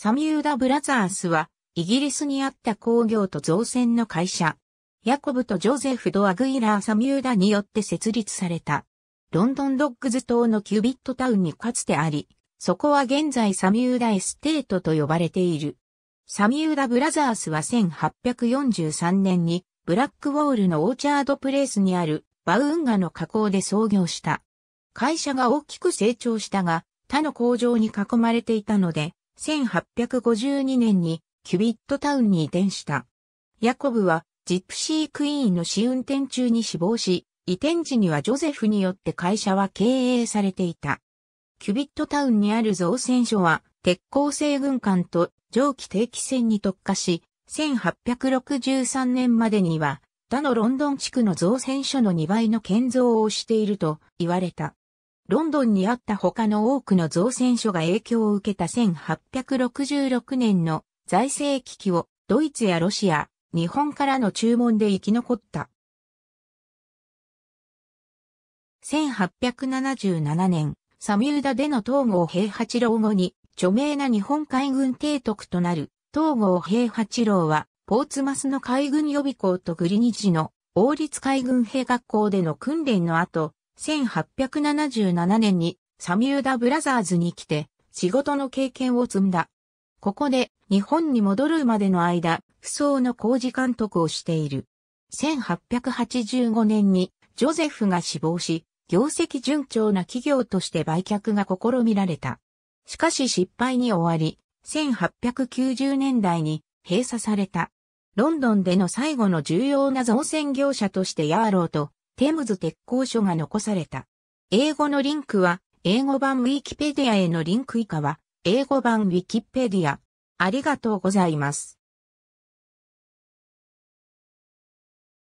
サミューダ・ブラザースは、イギリスにあった工業と造船の会社、ヤコブとジョゼフ・ド・アグイラー・サミューダによって設立された。ロンドンドッグズ島のキュビットタウンにかつてあり、そこは現在サミューダエステートと呼ばれている。サミューダ・ブラザースは1843年に、ブラックウォールのオーチャードプレイスにあるバウンガの河口で創業した。会社が大きく成長したが、他の工場に囲まれていたので、1852年にキュビットタウンに移転した。ヤコブはジップシークイーンの試運転中に死亡し、移転時にはジョゼフによって会社は経営されていた。キュビットタウンにある造船所は、鉄鋼製軍艦と蒸気定期船に特化し、1863年までには、他のロンドン地区の造船所の2倍の建造をしていると言われた。ロンドンにあった他の多くの造船所が影響を受けた1866年の財政危機をドイツやロシア、日本からの注文で生き残った。1877年、サミューダでの東郷平八郎後に、著名な日本海軍提督となる、東郷平八郎は、ポーツマスの海軍予備校とグリニジの王立海軍兵学校での訓練の後、1877年にサミューダブラザーズに来て仕事の経験を積んだ。ここで日本に戻るまでの間、不相の工事監督をしている。1885年にジョゼフが死亡し、業績順調な企業として売却が試みられた。しかし失敗に終わり、1890年代に閉鎖された。ロンドンでの最後の重要な造船業者としてヤーローとテムズ鉄工所が残された。英語のリンクは、英語版ウィキペディアへのリンク以下は、英語版ウィキペディア。ありがとうございます。